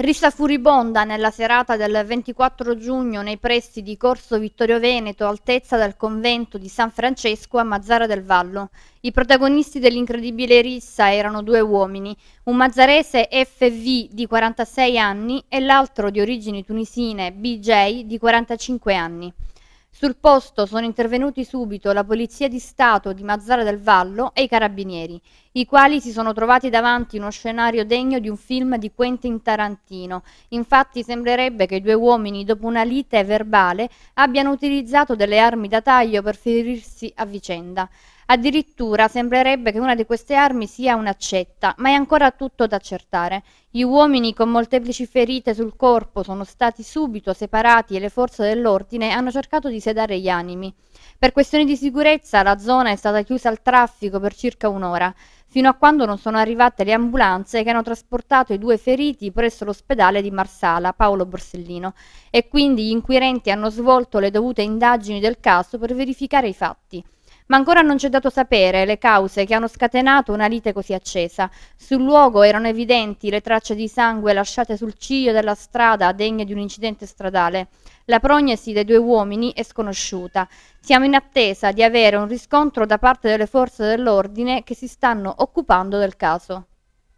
Rissa furibonda nella serata del 24 giugno nei pressi di Corso Vittorio Veneto, altezza del convento di San Francesco a Mazzara del Vallo. I protagonisti dell'incredibile rissa erano due uomini, un mazzarese FV di 46 anni e l'altro di origini tunisine BJ di 45 anni. Sul posto sono intervenuti subito la Polizia di Stato di Mazzara del Vallo e i Carabinieri i quali si sono trovati davanti uno scenario degno di un film di Quentin Tarantino. Infatti sembrerebbe che i due uomini, dopo una lite verbale, abbiano utilizzato delle armi da taglio per ferirsi a vicenda. Addirittura sembrerebbe che una di queste armi sia un'accetta, ma è ancora tutto da accertare. Gli uomini con molteplici ferite sul corpo sono stati subito separati e le forze dell'ordine hanno cercato di sedare gli animi. Per questioni di sicurezza la zona è stata chiusa al traffico per circa un'ora fino a quando non sono arrivate le ambulanze che hanno trasportato i due feriti presso l'ospedale di Marsala, Paolo Borsellino, e quindi gli inquirenti hanno svolto le dovute indagini del caso per verificare i fatti ma ancora non ci è dato sapere le cause che hanno scatenato una lite così accesa. Sul luogo erano evidenti le tracce di sangue lasciate sul ciglio della strada degne di un incidente stradale. La prognosi dei due uomini è sconosciuta. Siamo in attesa di avere un riscontro da parte delle forze dell'ordine che si stanno occupando del caso.